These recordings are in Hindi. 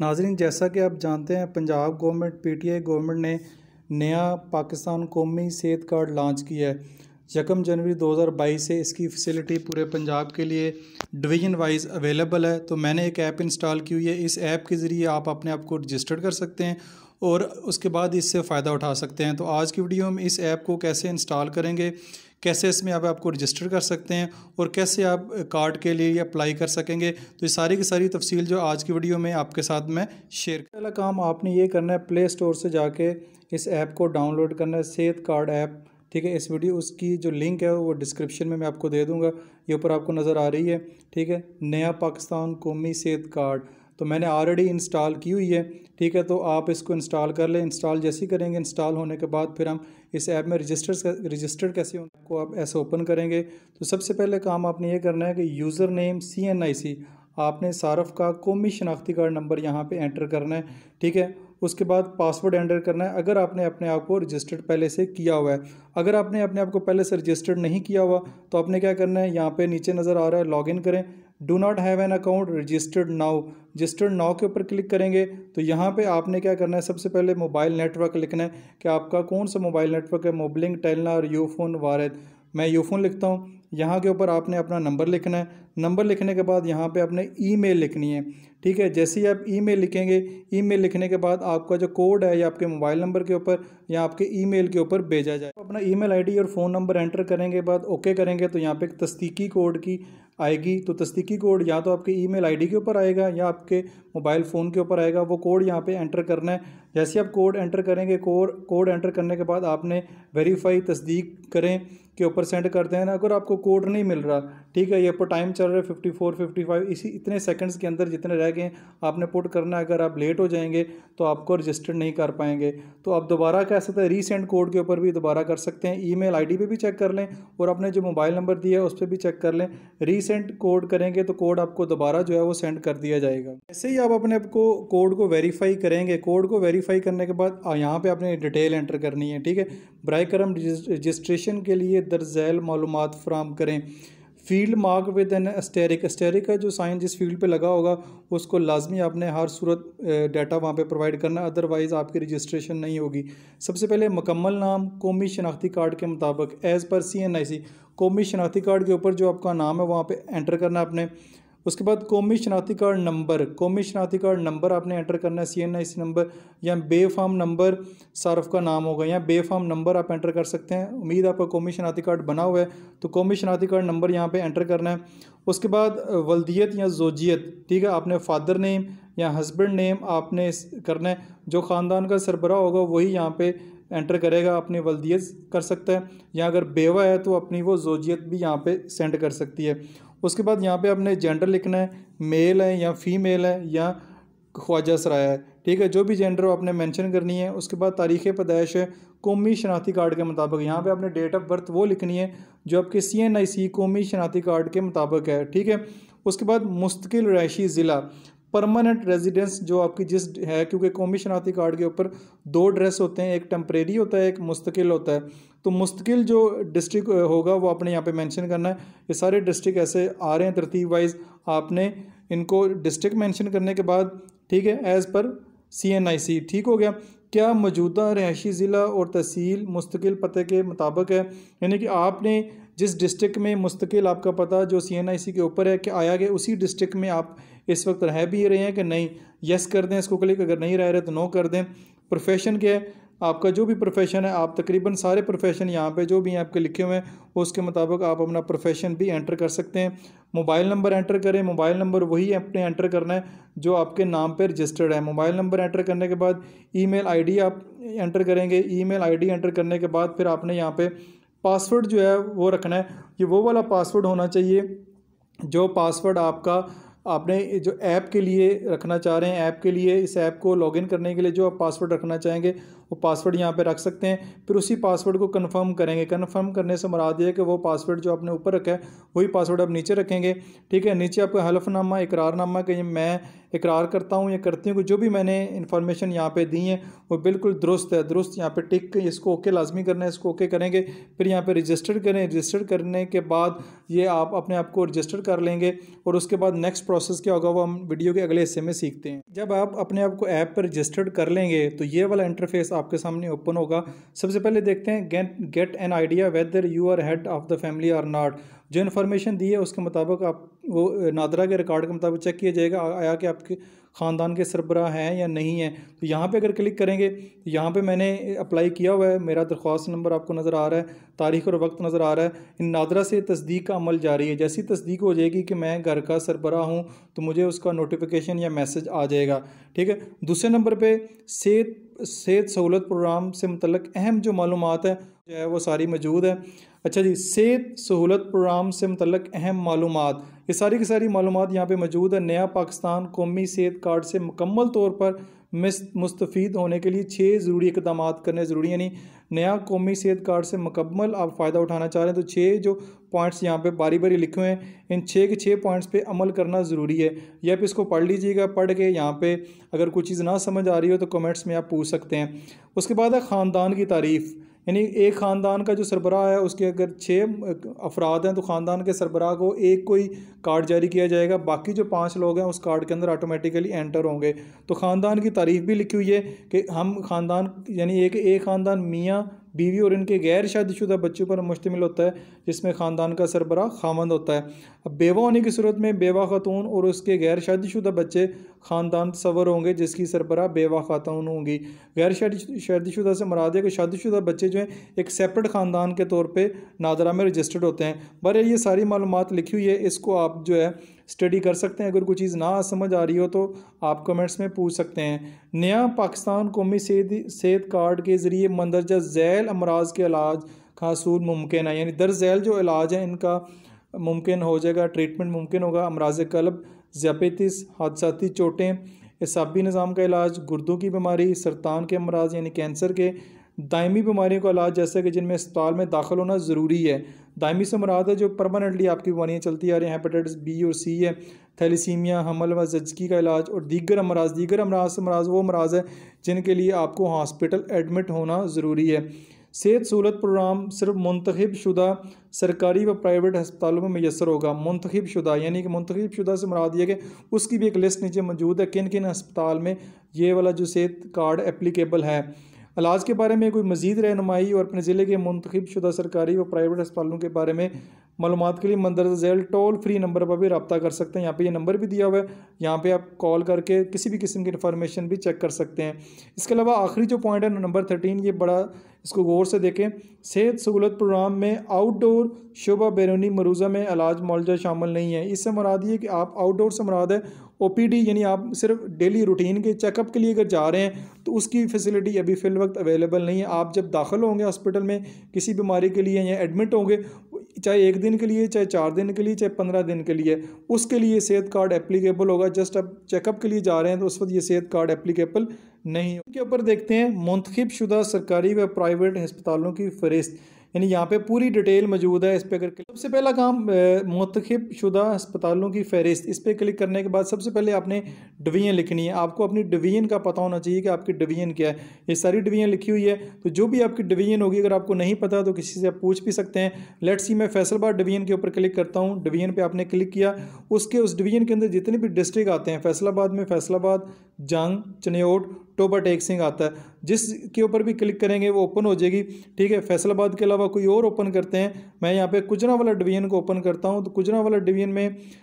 नाजरीन जैसा कि आप जानते हैं पंजाब गवर्नमेंट पीटीआई गवर्नमेंट ने नया पाकिस्तान कौमी सेहत कार्ड लॉन्च किया है यकम जनवरी 2022 से इसकी फैसिलिटी पूरे पंजाब के लिए डिवीजन वाइज अवेलेबल है तो मैंने एक ऐप इंस्टॉल की हुई है इस ऐप के ज़रिए आप अपने आप को रजिस्टर्ड कर सकते हैं और उसके बाद इससे फ़ायदा उठा सकते हैं तो आज की वीडियो हम इस ऐप को कैसे इंस्टॉल करेंगे कैसे इसमें आप आपको रजिस्टर कर सकते हैं और कैसे आप कार्ड के लिए अप्लाई कर सकेंगे तो ये सारी की सारी तफसील जो आज की वीडियो में आपके साथ मैं शेयर पहला काम आपने ये करना है प्ले स्टोर से जाके इस ऐप को डाउनलोड करना है सेहत कार्ड ऐप ठीक है इस वीडियो उसकी जो लिंक है वो डिस्क्रिप्शन में मैं आपको दे दूंगा ये ऊपर आपको नज़र आ रही है ठीक है नया पाकिस्तान कौमी सेहत कार्ड तो मैंने ऑलरेडी इंस्टॉल की हुई है ठीक है तो आप इसको इंस्टॉल कर लें इंस्टॉल जैसे ही करेंगे इंस्टॉल होने के बाद फिर हम इस ऐप में रजिस्टर रजिस्टर्ड कैसे होंगे को आप ऐसे ओपन करेंगे तो सबसे पहले काम आपने ये करना है कि username C N I C आपने सारफ का कौमी शनाख्ती कार्ड नंबर यहाँ पे एंटर करना है ठीक है उसके बाद पासवर्ड एंटर करना है अगर आपने अपने आप को रजिस्टर्ड पहले से किया हुआ है अगर आपने अपने आप को पहले से रजिस्टर्ड नहीं किया हुआ तो आपने क्या करना है यहाँ पे नीचे नज़र आ रहा है लॉगिन करें do not have an account registered now registered now के ऊपर क्लिक करेंगे तो यहाँ पे आपने क्या करना है सबसे पहले मोबाइल नेटवर्क लिखना है कि आपका कौन सा मोबाइल नेटवर्क है मोबलिंग टेलना और यूफोन वारद मैं यूफोन लिखता हूँ यहाँ के ऊपर आपने अपना नंबर लिखना है नंबर लिखने के बाद यहाँ पे आपने ईमेल लिखनी है ठीक है जैसे ही आप ईमेल लिखेंगे ईमेल लिखने के बाद आपका जो कोड है या आपके मोबाइल नंबर के ऊपर या आपके ईमेल के ऊपर भेजा जाए तो अपना ईमेल आईडी और फ़ोन नंबर एंटर करेंगे बाद ओके करेंगे तो यहाँ पे एक तस्दीकी कोड की आएगी तो तस्दीकी कोड या तो आपके ईमेल आईडी के ऊपर आएगा या आपके मोबाइल फ़ोन के ऊपर आएगा वो कोड यहाँ पे एंटर करना है जैसे आप कोड एंटर करेंगे कोड कोड एंटर करने के बाद आपने वेरीफाई तस्दीक करें के ऊपर सेंड कर देना अगर आपको कोड नहीं मिल रहा ठीक है ये पर टाइम चल रहा है फिफ्टी फोर फिफ्टी फाइव इसी इतने सेकंड्स के अंदर जितने रह गए आपने पुट करना अगर आप लेट हो जाएंगे तो आपको रजिस्टर नहीं कर पाएंगे तो आप दोबारा कह सकते हैं रीसेंड कोड के ऊपर भी दोबारा कर सकते हैं ई मेल आई डी भी चेक कर लें और अपने जो मोबाइल नंबर दिया है उस पर भी चेक कर लें रीसेंट कोड करेंगे तो कोड आपको दोबारा जो है वो सेंड कर दिया जाएगा ऐसे ही आप अपने आपको कोड को वेरीफाई करेंगे कोड को वेरीफाई करने के बाद यहाँ पर आपने डिटेल एंटर करनी है ठीक है ब्राय करम रजिस्ट्रेशन के लिए दर्जैल मालूम फ्राहम करें field mark with an asterisk asterisk का जो साइन जिस फील्ड पे लगा होगा उसको लाजमी आपने हर सूरत डाटा वहाँ पे प्रोवाइड करना अदरवाइज़ आपकी रजिस्ट्रेशन नहीं होगी सबसे पहले मुकम्मल नाम कौमी शनाख्ती कार्ड के मुताबिक as per C N I सी कौमी शनाख्ती कार्ड के ऊपर जो आपका नाम है वहाँ पर एंटर करना आपने उसके बाद कौमी शनाख्ती कार्ड नंबर कौमी शनाख्ती कार्ड नंबर आपने एंटर करना है सी एन आई सी नंबर या बेफाम नंबर सारफ का नाम होगा या बे फार्म नंबर आप एंटर कर सकते हैं उम्मीद आपका कौमी शनाख्ती कार्ड बना हुआ है तो कौमी शनाख्ती कार्ड नंबर यहाँ पर एंटर करना है उसके बाद वल्दियत या जोजियत ठीक है आपने फादर नेम या हस्बैंड नेम आपने करना है जो ख़ानदान का सरबरा होगा वही यहाँ पर एंटर करेगा अपनी वल्दियत कर सकता है या अगर बेवा है तो अपनी वो जोजियत भी यहाँ पे सेंड कर सकती है उसके बाद यहाँ पे आपने जेंडर लिखना है मेल है या फीमेल है या ख्वाजा सराय है ठीक है जो भी जेंडर हो आपने मेंशन करनी है उसके बाद तारीख़ पैदाइश है कौमी शनाख्ती कार्ड के मुताबिक यहाँ पे आपने डेट ऑफ बर्थ वो लिखनी है जो आपके सी एन आई सी कौमी शनाख्ती कार्ड के मुताबिक है ठीक है उसके बाद मुस्तकिल रहायशी ज़िला परमानेंट रेजिडेंस जो आपकी जिस है क्योंकि कौमी शनाती कार्ड के ऊपर दो ड्रेस होते हैं एक टेम्परेरी होता है एक मुस्तकिल होता है तो मुस्तकिल जो डिस्ट्रिक्ट होगा वो आपने यहाँ पे मेंशन करना है ये सारे डिस्ट्रिक्ट ऐसे आ रहे हैं तरतीब वाइज आपने इनको डिस्ट्रिक्ट मेंशन करने के बाद ठीक है as per C N I सी ठीक हो गया क्या मौजूदा रहायशी ज़िला और तहसील मुस्तकिल पते के मुताबिक है यानी कि आपने जिस डिस्ट्रिक्ट में मुस्तकिल आपका पता जो सी एन आई सी के ऊपर है कि आया गया उसी डिस्ट्रिक्ट में आप इस वक्त रह भी रहे हैं कि नहीं यस कर दें इसको क्लिक अगर नहीं रह रहे तो नो कर दें प्रोफेशन क्या है आपका जो भी प्रोफेशन है आप तकरीबन सारे प्रोफेशन यहाँ पे जो भी हैं आपके लिखे हुए हैं उसके मुताबिक आप अपना प्रोफेशन भी एंटर कर सकते हैं मोबाइल नंबर एंटर करें मोबाइल नंबर वही अपने एंटर करना है जो आपके नाम पे रजिस्टर्ड है मोबाइल नंबर एंटर करने के बाद ईमेल आईडी आप एंटर करेंगे ईमेल आईडी एंटर करने के बाद फिर आपने यहाँ पर पासवर्ड जो है वो रखना है ये वो वाला पासवर्ड होना चाहिए जो पासवर्ड आपका आपने जो ऐप के लिए रखना चाह रहे हैं ऐप के लिए इस ऐप को लॉगिन करने के लिए जो आप पासवर्ड रखना चाहेंगे वो पासवर्ड यहाँ पे रख सकते हैं फिर उसी पासवर्ड को कन्फर्म करेंगे कन्फर्म करने से मरा दिया कि वो पासवर्ड जो आपने ऊपर रखा है वही पासवर्ड आप नीचे रखेंगे ठीक है नीचे आपका हलफनामा इकरारनामा कि मैं इकरार करता हूँ या करती हूँ कि जो भी मैंने इन्फॉर्मेशन यहाँ पर दी है वो बिल्कुल दुरुस्त है दुरुस्त यहाँ पर टिक इसको ओके लाजमी करना है इसको ओके करेंगे फिर यहाँ पर रजिस्टर करें रजिस्टर करने के बाद ये आप अपने आप को रजिस्टर कर लेंगे और उसके बाद नेक्स्ट प्रोसेस क्या होगा वो हम वीडियो के अगले हिस्से में सीखते हैं जब आप अपने आप को ऐप पर रजिस्टर्ड कर लेंगे तो ये वाला इंटरफेस आपके सामने ओपन होगा सबसे पहले देखते हैं get get an idea whether you are head of the family are not जो इन्फॉर्मेशन दी है उसके मुताबिक आप वो नादरा के रिकॉर्ड के मुताबिक चेक किया जाएगा आया कि आपके ख़ानदान के सरबरा हैं या नहीं हैं तो यहाँ पे अगर क्लिक करेंगे तो यहाँ पे मैंने अप्लाई किया हुआ है मेरा दरख्वास्त नंबर आपको नज़र आ रहा है तारीख और वक्त नज़र आ रहा है इन नादरा से तस्दीक का अमल जारी है जैसी तस्दीक हो जाएगी कि मैं घर का सरबराह हूँ तो मुझे उसका नोटिफिकेशन या मैसेज आ जाएगा ठीक है दूसरे नंबर पर सेहत सेहत सहूलत प्रोग्राम से मतलब अहम जो मालूम है जो है वो सारी मौजूद है अच्छा जी सेहत सहूलत प्रोग्राम से मतलब अहम मालूम ये सारी की सारी मालूम यहाँ पर मौजूद है नया पाकिस्तान कौमी सेहत कार्ड से मुकम्मल तौर पर मुस्तफ़ होने के लिए छः ज़रूरी इकदाम करने ज़रूरी यानी नया कौमी सेहत कार्ड से मुकम्मल आप फ़ायदा उठाना चाह रहे हैं तो छः जो पॉइंट्स यहाँ पे बारी बारी लिखे हुए हैं इन छः के छः पॉइंट्स पे अमल करना ज़रूरी है या आप इसको पढ़ लीजिएगा पढ़ के यहाँ पे अगर कोई चीज़ ना समझ आ रही हो तो कमेंट्स में आप पूछ सकते हैं उसके बाद है ख़ानदान की तारीफ़ यानी एक ख़ानदान का जो सरबराह है उसके अगर छः अफराद हैं तो ख़ानदान के सरबराह को एक कोई कार्ड जारी किया जाएगा बाकी जो पाँच लोग हैं उस कार्ड के अंदर ऑटोमेटिकली एंटर होंगे तो ख़ानदान की तारीफ भी लिखी हुई है कि हम ख़ानदान यानी एक एक ख़ानदान मियाँ बीवी और इनके गैर शादीशुदा बच्चों पर मुश्तमिल होता है जिसमें ख़ानदान का सरबरा खामंद होता है अब बेवा होने की सूरत में बेवा खातून और उसके गैर शादीशुदा बच्चे ख़ानदान सवर होंगे जिसकी सरबरा बेवा खातून होंगी गैर शादीशुदा से मराद है कि शादीशुदा बच्चे जो हैं एक सेपरेट ख़ानदान के तौर पर नादरा में रजिस्टर्ड होते हैं बर ये सारी मालूम लिखी हुई है इसको आप जो है स्टडी कर सकते हैं अगर कोई चीज़ ना समझ आ रही हो तो आप कमेंट्स में पूछ सकते हैं नया पाकिस्तान कौमी सेहत सेहत कार्ड के ज़रिए मंदरजा जैल अमराज के इलाज का असूल मुमकिन है यानी दर झैल जो इलाज है इनका मुमकिन हो जाएगा ट्रीटमेंट मुमकिन होगा अमराज कलब जपेतिस हादसाती चोटें इसबी निज़ाम का इलाज गुर्दों की बीमारी सरतान के अमराज यानी कैंसर के दायमी बीमारियों का इलाज जैसे कि जिनमें अस्पताल में दाखिल होना ज़रूरी है दायमी से मुराद है जो परमानेंटली आपकी बीमारियाँ चलती आ रही हैं हेपेटाइटिस बी और सी है थैलीसीमिया हमल व जजकी का इलाज और दीगर अमराज दीगर अमराज से मराज वो अमराज है जिनके लिए आपको हॉस्पिटल एडमिट होना ज़रूरी है सेहत सहूलत प्रोग्राम सिर्फ मंतखब शुदा सरकारी व प्राइवेट हस्पतालों में मैसर होगा मंतखब शुदा यानी कि मंतखब शुदा से मरा दिया कि उसकी भी एक लिस्ट नीचे मौजूद है किन किन अस्पताल में ये वाला जो सेहत कार्ड एप्लीकेबल है इलाज के बारे में कोई मजीद रहनमाई और अपने ज़िले के मंतखब शुदा सरकारी व प्राइवेट अस्पतालों के बारे में मालूम के लिए मंदरज झैल टोल फ्री नंबर पर भी रबता कर सकते हैं यहाँ पे ये यह नंबर भी दिया हुआ है यहाँ पे आप कॉल करके किसी भी किस्म की इन्फॉर्मेशन भी चेक कर सकते हैं इसके अलावा आखिरी जो पॉइंट है नंबर थर्टीन ये बड़ा इसको गौर से देखें सेहत सहूलत प्रोग्राम में आउटडोर शोभा बैरूनी मरूज़ा में इलाज मुआवजा शामिल नहीं है इससे मुराद ये कि आप आउटडोर से मुराद है ओ यानी आप सिर्फ डेली रूटीन के चेकअप के लिए अगर जा रहे हैं तो उसकी फैसिलिटी अभी फ़िल वक्त अवेलेबल नहीं है आप जब दाखिल होंगे हॉस्पिटल में किसी बीमारी के लिए या एडमिट होंगे चाहे एक दिन के लिए चाहे चार दिन के लिए चाहे पंद्रह दिन के लिए उसके लिए सेहत कार्ड एप्लीकेबल होगा जस्ट आप चेकअप के लिए जा रहे हैं तो उस वक्त ये सेहत कार्ड एप्लीकेबल नहीं उनके ऊपर देखते हैं मुंतखब शुदा सरकारी व प्राइवेट हस्पतालों की फहरिस्त यानी यहाँ पे पूरी डिटेल मौजूद है इस पर अगर सबसे पहला काम मुंतखब शुदा अस्पतालों की फहरिस्त इस पर क्लिक करने के बाद सबसे पहले आपने डिवीजन लिखनी है आपको अपनी डिवीजन का पता होना चाहिए कि आपकी डिवीजन क्या है ये सारी डिवीजन लिखी हुई है तो जो भी आपकी डिवीजन होगी अगर आपको नहीं पता तो किसी से आप पूछ भी सकते हैं लेट्स सी मैं फैसलाबाद डिवीजन के ऊपर क्लिक करता हूँ डिवीजन पर आपने क्लिक किया उसके उस डिवीजन के अंदर जितने भी डिस्ट्रिक्ट आते हैं फैसलाबाद में फैसलाबाद जंग चनेट टोबा टेक सिंह आता है जिसके ऊपर भी क्लिक करेंगे वो ओपन हो जाएगी ठीक है फैसलाबाद के अलावा कोई और ओपन करते हैं मैं यहाँ पे कुजरा वाला डिवीजन को ओपन करता हूँ तो कुजरा वाला डिवीजन में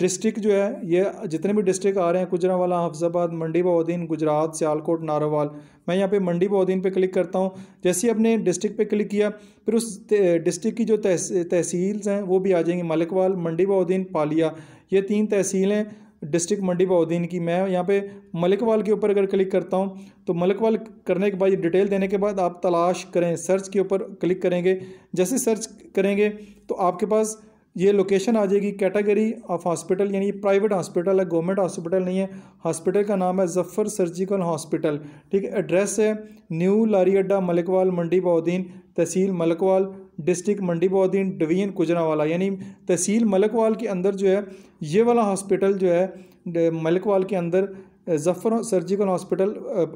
डिस्ट्रिक्ट जो है ये जितने भी डिस्ट्रिक्ट आ रहे हैं कुजरा वाला हफ्जाबाद मंडी बहुद्दीन गुजरात सियालकोट नारोवाल मैं यहाँ पे मंडी बहुद्दीन पे क्लिक करता हूँ जैसे ही अपने डिस्ट्रिक्ट पे क्लिक किया फिर उस डिस्ट्रिक्ट की जो तहसील्स हैं वो भी आ जाएंगी मलिकवाल मंडी बहुद्दीन पालिया ये तीन तहसील हैं डिस्ट्रिक्ट मंडी बाउद्दीन की मैं यहाँ पे मलिकवाल के ऊपर अगर क्लिक करता हूँ तो मलिकवाल करने के बाद ये डिटेल देने के बाद आप तलाश करें सर्च के ऊपर क्लिक करेंगे जैसे सर्च करेंगे तो आपके पास ये लोकेशन आ जाएगी कैटेगरी ऑफ हॉस्पिटल यानी प्राइवेट हॉस्पिटल है गवर्नमेंट हॉस्पिटल नहीं है हॉस्पिटल का नाम है जफ़र सर्जिकल हॉस्पिटल ठीक है एड्रेस है न्यू लारी अड्डा मलिकवाल मंडी बाउद्दीन तहसील मलकवाल डिस्ट्रिक्ट मंडी बहुद्दीन डिवीजन कुजरावाला यानी तहसील मलकवाल के अंदर जो है ये वाला हॉस्पिटल जो है मलकवाल के अंदर जफ़र सर्जिकल हॉस्पिटल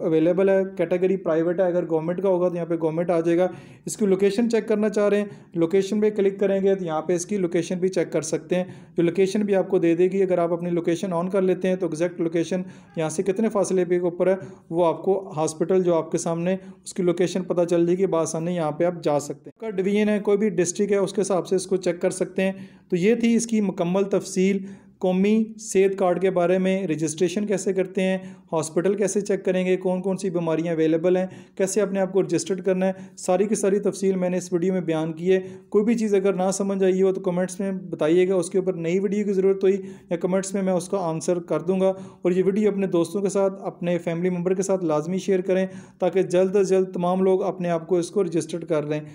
अवेलेबल है कैटेगरी प्राइवेट है अगर गवर्नमेंट का होगा तो यहाँ पे गवर्नमेंट आ जाएगा इसकी लोकेशन चेक करना चाह रहे हैं लोकेशन पे क्लिक करेंगे तो यहाँ पे इसकी लोकेशन भी चेक कर सकते हैं जो लोकेशन भी आपको दे देगी अगर आप अपनी लोकेशन ऑन कर लेते हैं तो एग्जैक्ट लोकेशन यहाँ से कितने फासले पे ऊपर है वो आपको हॉस्पिटल जो आपके सामने उसकी लोकेशन पता चल जाएगी बासानी यहाँ पर आप जा सकते हैं डिवीजन है कोई भी डिस्ट्रिक्ट है उसके हिसाब से इसको चेक कर सकते हैं तो ये थी इसकी मुकम्मल तफसील कौमी सेहत कार्ड के बारे में रजिस्ट्रेशन कैसे करते हैं हॉस्पिटल कैसे चेक करेंगे कौन कौन सी बीमारियां अवेलेबल हैं कैसे अपने आप को रजिस्टर्ड करना है सारी की सारी तफसील मैंने इस वीडियो में बयान की है कोई भी चीज़ अगर ना समझ आई हो तो कमेंट्स में बताइएगा उसके ऊपर नई वीडियो की ज़रूरत हुई या कमेंट्स में मैं उसका आंसर कर दूँगा और ये वीडियो अपने दोस्तों के साथ अपने फैमिली मेम्बर के साथ लाजमी शेयर करें ताकि जल्द अज जल्द तमाम लोग अपने आप को इसको रजिस्टर्ड कर लें